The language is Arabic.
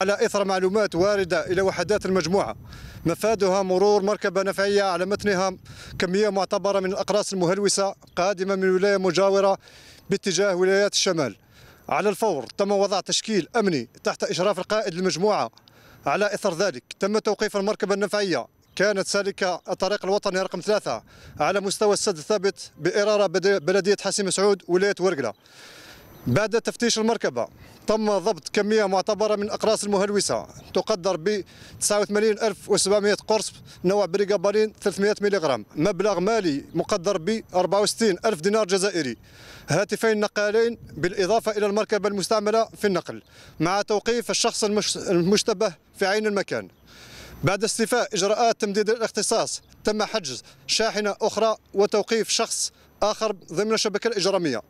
على إثر معلومات واردة إلى وحدات المجموعة مفادها مرور مركبة نفعية على متنها كمية معتبرة من الأقراص المهلوسة قادمة من ولاية مجاورة باتجاه ولايات الشمال على الفور تم وضع تشكيل أمني تحت إشراف القائد المجموعة على إثر ذلك تم توقيف المركبة النفعية كانت سالكة الطريق الوطني رقم ثلاثة على مستوى السد الثابت بإرارة بلدية حاسم سعود ولاية ورقلة بعد تفتيش المركبة تم ضبط كمية معتبرة من أقراص المهلوسة تقدر ب 89700 قرص نوع بريغابالين 300 ملغ مبلغ مالي مقدر ب 64000 دينار جزائري هاتفين نقالين بالإضافة إلى المركبة المستعملة في النقل مع توقيف الشخص المشتبه في عين المكان بعد استيفاء إجراءات تمديد الاختصاص تم حجز شاحنة أخرى وتوقيف شخص آخر ضمن الشبكة الإجرامية